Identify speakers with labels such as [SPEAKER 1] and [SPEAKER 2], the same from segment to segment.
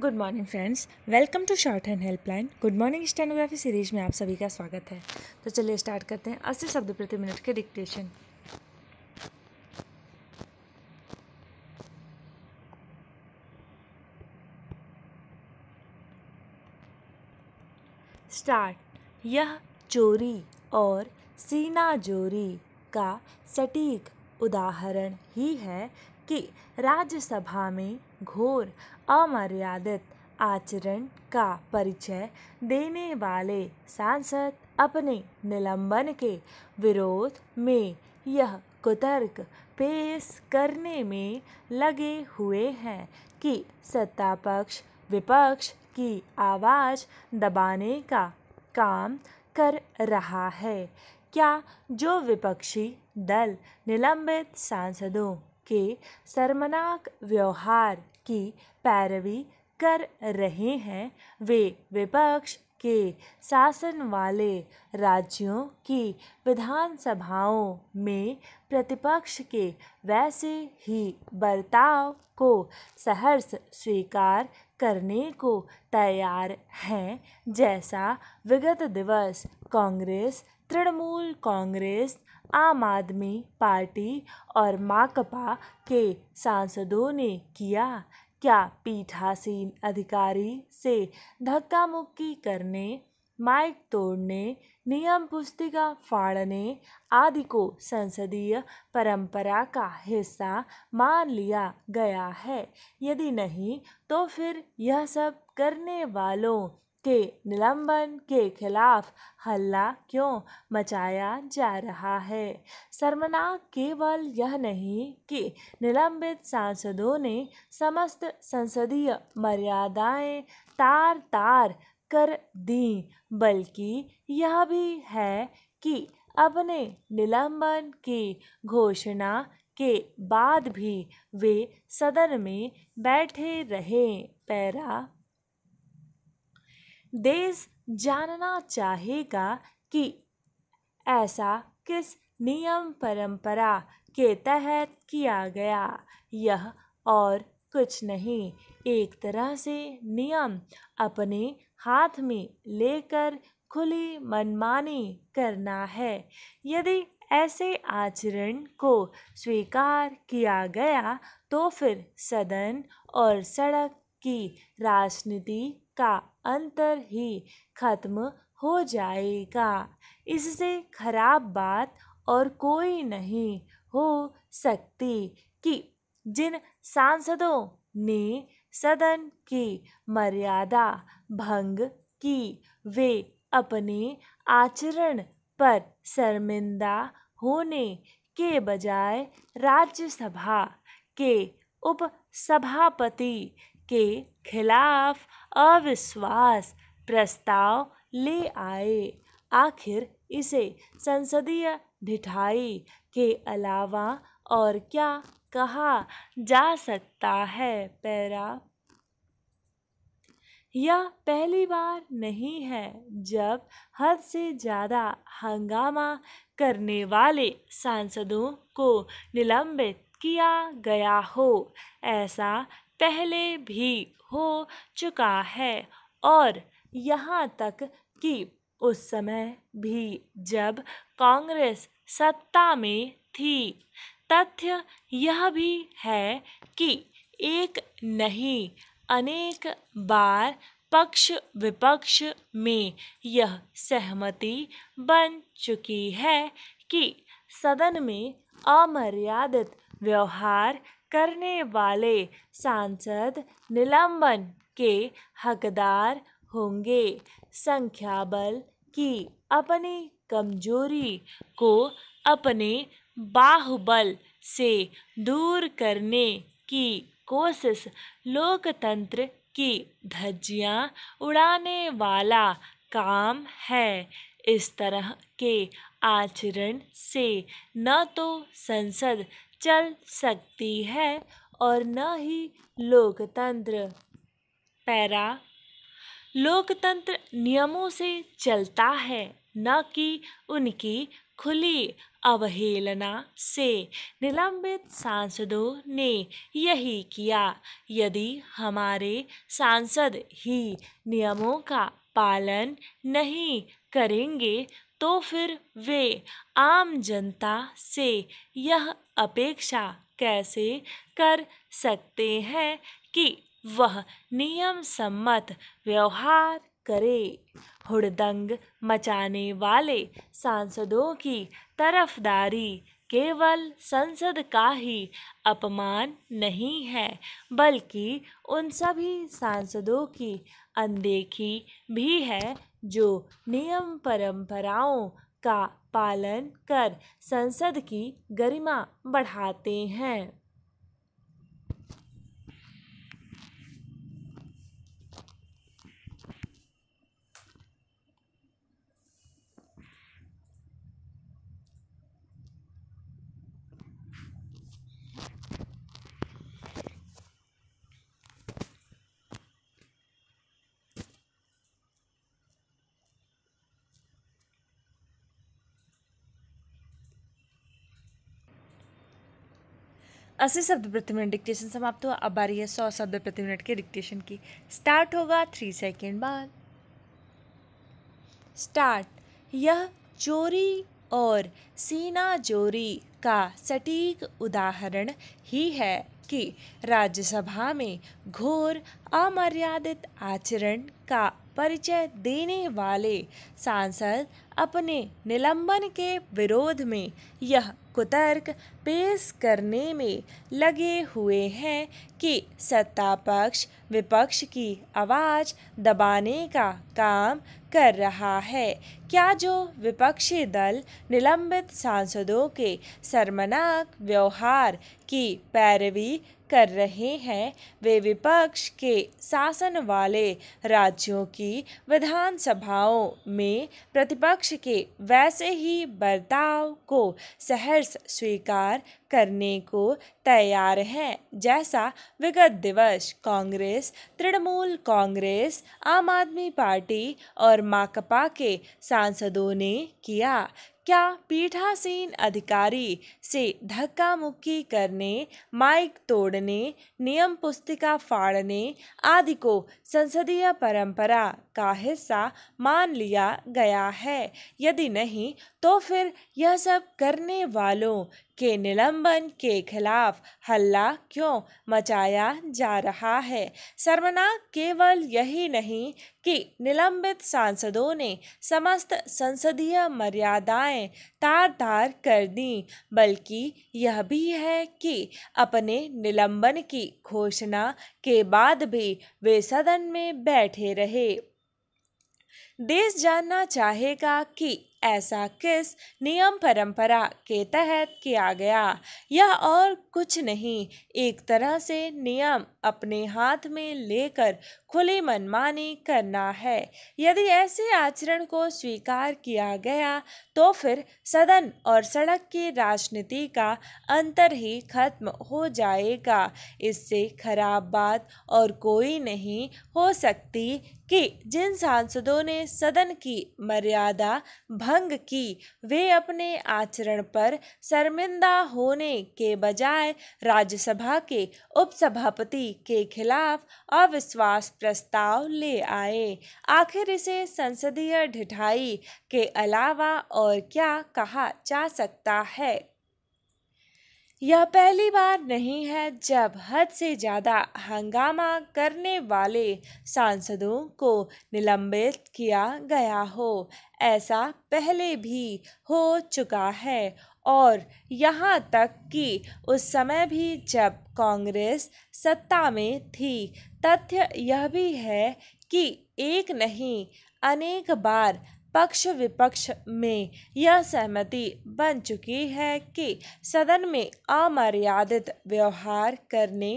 [SPEAKER 1] good morning friends welcome to shorthand helpline good morning stenography series में आप सभी का स्वागत है तो चलिए स्टार्ट करते हैं अस्सी शब्द प्रति मिनट के डिक्टेशन स्टार्ट यह चोरी और सीना जोरी का सटीक उदाहरण ही है कि राज्यसभा में घोर अमर्यादित आचरण का परिचय देने वाले सांसद अपने निलंबन के विरोध में यह कुतर्क पेश करने में लगे हुए हैं कि सत्ता पक्ष विपक्ष की आवाज़ दबाने का काम कर रहा है क्या जो विपक्षी दल निलंबित सांसदों के शर्मनाक व्यवहार की पैरवी कर रहे हैं वे विपक्ष के शासन वाले राज्यों की विधानसभाओं में प्रतिपक्ष के वैसे ही बर्ताव को सहर्ष स्वीकार करने को तैयार हैं जैसा विगत दिवस कांग्रेस तृणमूल कांग्रेस आम आदमी पार्टी और माकपा के सांसदों ने किया क्या पीठासीन अधिकारी से धक्का मुक्की करने माइक तोड़ने नियम पुस्तिका फाड़ने आदि को संसदीय परंपरा का हिस्सा मान लिया गया है यदि नहीं तो फिर यह सब करने वालों के निलंबन के खिलाफ हल्ला क्यों मचाया जा रहा है शर्मना केवल यह नहीं कि निलंबित सांसदों ने समस्त संसदीय मर्यादाएं तार तार कर दी बल्कि यह भी है कि अपने निलंबन की घोषणा के बाद भी वे सदन में बैठे रहे पैरा देश जानना चाहेगा कि ऐसा किस नियम परंपरा के तहत किया गया यह और कुछ नहीं एक तरह से नियम अपने हाथ में लेकर खुली मनमानी करना है यदि ऐसे आचरण को स्वीकार किया गया तो फिर सदन और सड़क की राजनीति का अंतर ही खत्म हो जाएगा इससे खराब बात और कोई नहीं हो सकती कि जिन सांसदों ने सदन की मर्यादा भंग की वे अपने आचरण पर शर्मिंदा होने के बजाय राज्यसभा के उपसभापति के खिलाफ अविश्वास प्रस्ताव ले आए आखिर इसे संसदीय ढिठाई के अलावा और क्या कहा जा सकता है पैरा यह पहली बार नहीं है जब हद से ज़्यादा हंगामा करने वाले सांसदों को निलंबित किया गया हो ऐसा पहले भी हो चुका है और यहाँ तक कि उस समय भी जब कांग्रेस सत्ता में थी तथ्य यह भी है कि एक नहीं अनेक बार पक्ष विपक्ष में यह सहमति बन चुकी है कि सदन में अमर्यादित व्यवहार करने वाले सांसद निलंबन के हकदार होंगे संख्या बल की अपनी कमजोरी को अपने बाहुबल से दूर करने की कोशिश लोकतंत्र की धज्जियां उड़ाने वाला काम है इस तरह के आचरण से न तो संसद चल सकती है और न ही लोकतंत्र पैरा लोकतंत्र नियमों से चलता है न कि उनकी खुली अवहेलना से निलंबित सांसदों ने यही किया यदि हमारे सांसद ही नियमों का पालन नहीं करेंगे तो फिर वे आम जनता से यह अपेक्षा कैसे कर सकते हैं कि वह नियम सम्मत व्यवहार करे हुड़दंग मचाने वाले सांसदों की तरफदारी केवल संसद का ही अपमान नहीं है बल्कि उन सभी सांसदों की अनदेखी भी है जो नियम परंपराओं का पालन कर संसद की गरिमा बढ़ाते हैं अस्सी शब्द प्रति मिनट डिक्टेशन समाप्त हुआ अब बारी है सौ शब्द प्रति मिनट के डिक्टेशन की स्टार्ट होगा थ्री सेकेंड बाद स्टार्ट यह चोरी और सीना जोरी का सटीक उदाहरण ही है कि राज्यसभा में घोर अमर्यादित आचरण का परिचय देने वाले सांसद अपने निलंबन के विरोध में यह कुतर्क पेश करने में लगे हुए हैं कि सत्ता पक्ष विपक्ष की आवाज़ दबाने का काम कर रहा है क्या जो विपक्षी दल निलंबित सांसदों के शर्मनाक व्यवहार की पैरवी कर रहे हैं वे विपक्ष के शासन वाले राज्यों की विधानसभाओं में प्रतिपक्ष के वैसे ही बर्ताव को सहर्ष स्वीकार स्वीकार करने को तैयार है जैसा विगत दिवस कांग्रेस तृणमूल कांग्रेस आम आदमी पार्टी और माकपा के सांसदों ने किया क्या पीठासीन अधिकारी से धक्का मुक्की करने माइक तोड़ने नियम पुस्तिका फाड़ने आदि को संसदीय परंपरा का हिस्सा मान लिया गया है यदि नहीं तो फिर यह सब करने वालों के निलंबन के खिलाफ हल्ला क्यों मचाया जा रहा है सरमना केवल यही नहीं कि निलंबित सांसदों ने समस्त संसदीय मर्यादाएं तार तार कर दी बल्कि यह भी है कि अपने निलंबन की घोषणा के बाद भी वे सदन में बैठे रहे देश जानना चाहेगा कि ऐसा किस नियम परंपरा के तहत किया गया यह और कुछ नहीं एक तरह से नियम अपने हाथ में लेकर खुली मनमानी करना है यदि ऐसे आचरण को स्वीकार किया गया तो फिर सदन और सड़क की राजनीति का अंतर ही खत्म हो जाएगा इससे खराब बात और कोई नहीं हो सकती कि जिन सांसदों ने सदन की मर्यादा भंग भंग की वे अपने आचरण पर शर्मिंदा होने के बजाय राज्यसभा के उपसभापति के खिलाफ अविश्वास प्रस्ताव ले आए आखिर इसे संसदीय ढिठाई के अलावा और क्या कहा जा सकता है यह पहली बार नहीं है जब हद से ज़्यादा हंगामा करने वाले सांसदों को निलंबित किया गया हो ऐसा पहले भी हो चुका है और यहाँ तक कि उस समय भी जब कांग्रेस सत्ता में थी तथ्य यह भी है कि एक नहीं अनेक बार पक्ष विपक्ष में यह सहमति बन चुकी है कि सदन में अमर्यादित व्यवहार करने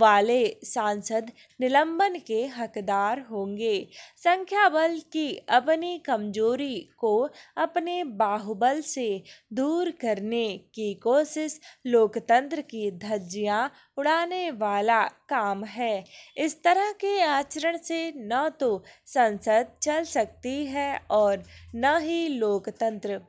[SPEAKER 1] वाले सांसद निलंबन के हकदार होंगे संख्या बल की अपनी कमजोरी को अपने बाहुबल से दूर करने की कोशिश लोकतंत्र की धज्जियां उड़ाने वाला काम है इस तरह के आचरण से न तो संसद चल सकती है और और न ही लोकतंत्र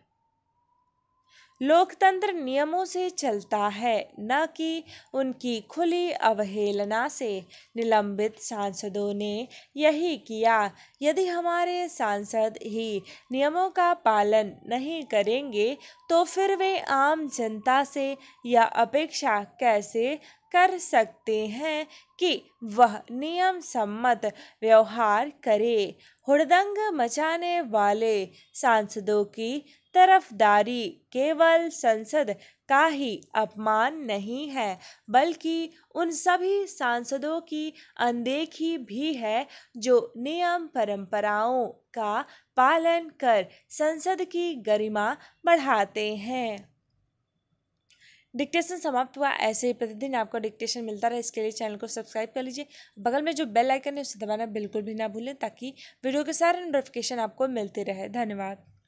[SPEAKER 1] लोकतंत्र नियमों से चलता है न कि उनकी खुली अवहेलना से निलंबित सांसदों ने यही किया यदि हमारे सांसद ही नियमों का पालन नहीं करेंगे तो फिर वे आम जनता से यह अपेक्षा कैसे कर सकते हैं कि वह नियम सम्मत व्यवहार करे हुड़दंग मचाने वाले सांसदों की तरफदारी केवल संसद का ही अपमान नहीं है बल्कि उन सभी सांसदों की अनदेखी भी है जो नियम परंपराओं का पालन कर संसद की गरिमा बढ़ाते हैं डिक्टेशन समाप्त हुआ ऐसे ही प्रतिदिन आपको डिक्टेशन मिलता रहे इसके लिए चैनल को सब्सक्राइब कर लीजिए बगल में जो बेल आइकन है उसे दबाना बिल्कुल भी ना भूलें ताकि वीडियो के सारे नोटिफिकेशन आपको मिलते रहे धन्यवाद